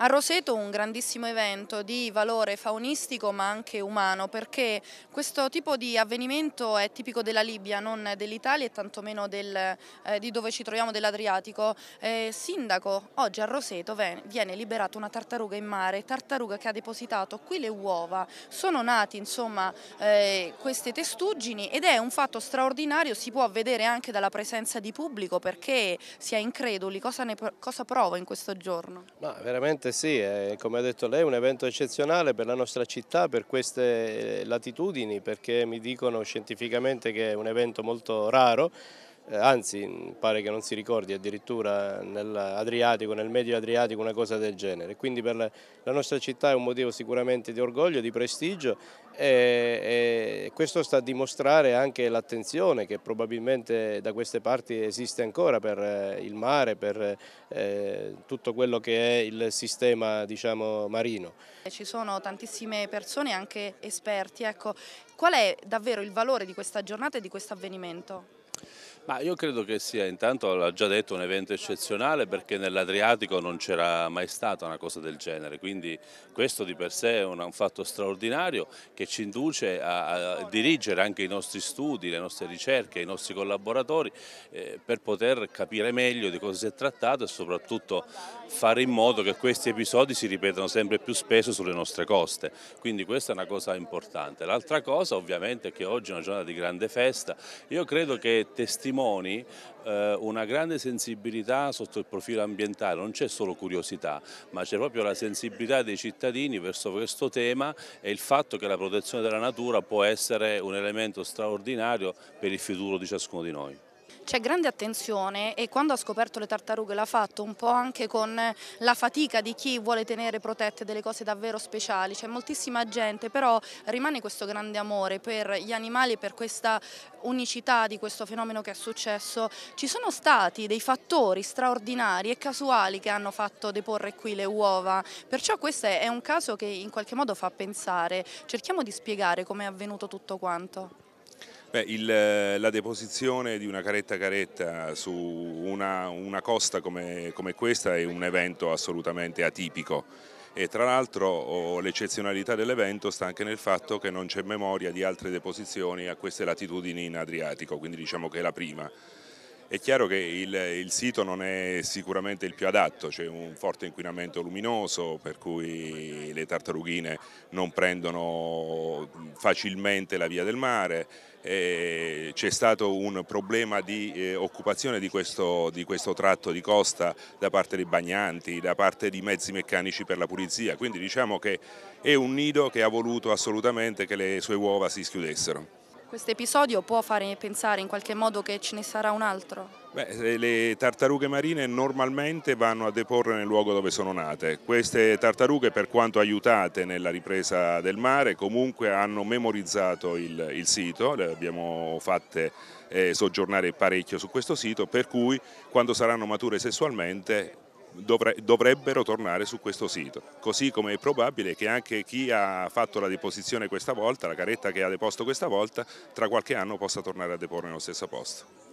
A Roseto un grandissimo evento di valore faunistico ma anche umano perché questo tipo di avvenimento è tipico della Libia, non dell'Italia e tantomeno del, eh, di dove ci troviamo dell'Adriatico. Eh, sindaco, oggi a Roseto viene liberata una tartaruga in mare, tartaruga che ha depositato qui le uova. Sono nati insomma eh, queste testuggini ed è un fatto straordinario, si può vedere anche dalla presenza di pubblico perché si è increduli. Cosa, ne, cosa prova in questo giorno? Ma veramente Assolutamente sì, come ha detto lei è un evento eccezionale per la nostra città, per queste eh, latitudini, perché mi dicono scientificamente che è un evento molto raro eh, anzi mm, pare che non si ricordi addirittura nell'Adriatico, nel medio Adriatico una cosa del genere. Quindi per la nostra città è un motivo sicuramente di orgoglio, di prestigio e, e questo sta a dimostrare anche l'attenzione che probabilmente da queste parti esiste ancora per eh, il mare, per eh, tutto quello che è il sistema diciamo, marino. Ci sono tantissime persone, anche esperti, ecco, qual è davvero il valore di questa giornata e di questo avvenimento? Ma io credo che sia, intanto l'ha già detto, un evento eccezionale perché nell'Adriatico non c'era mai stata una cosa del genere, quindi questo di per sé è un, fatto straordinario che ci induce a, dirigere anche i nostri studi, le nostre ricerche, i nostri collaboratori eh, per poter capire meglio di cosa si è trattato e soprattutto fare in modo che questi episodi si ripetano sempre più spesso sulle nostre coste, quindi questa è una cosa importante. L'altra cosa ovviamente è che oggi è una giornata di grande festa, io credo che testimoniare patrimoni eh, una grande sensibilità sotto il profilo ambientale, non c'è solo curiosità, ma c'è proprio la sensibilità dei cittadini verso questo tema e il fatto che la protezione della natura può essere un elemento straordinario per il futuro di ciascuno di noi. C'è grande attenzione e quando ha scoperto le tartarughe l'ha fatto un po' anche con la fatica di chi vuole tenere protette delle cose davvero speciali, c'è moltissima gente, però rimane questo grande amore per gli animali e per questa unicità di questo fenomeno che è successo. Ci sono stati dei fattori straordinari e casuali che hanno fatto deporre qui le uova, perciò questo è un caso che in qualche modo fa pensare, cerchiamo di spiegare come è avvenuto tutto quanto. Beh, il, eh, la deposizione di una caretta caretta su una, una costa come, come questa è un evento assolutamente atipico e tra l'altro l'eccezionalità dell'evento sta anche nel fatto che non c'è memoria di altre deposizioni a queste latitudini in Adriatico, quindi diciamo che è la prima. È chiaro che il, il, sito non è sicuramente il più adatto, c'è un forte inquinamento luminoso per cui le tartarughine non prendono facilmente la via del mare, c'è stato un problema di eh, occupazione di questo, di questo, tratto di costa da parte dei bagnanti, da parte di mezzi meccanici per la pulizia, quindi diciamo che è un nido che ha voluto assolutamente che le sue uova si schiudessero. Questo episodio può fare pensare in qualche modo che ce ne sarà un altro? Beh, eh, le tartarughe marine normalmente vanno a deporre nel luogo dove sono nate. Queste tartarughe, per quanto aiutate nella ripresa del mare, comunque hanno memorizzato il, il sito, le abbiamo fatte eh, soggiornare parecchio su questo sito, per cui quando saranno mature sessualmente dovrebbero tornare su questo sito, così come è probabile che anche chi ha fatto la deposizione questa volta, la caretta che ha deposto questa volta, tra qualche anno possa tornare a deporre nello stesso posto.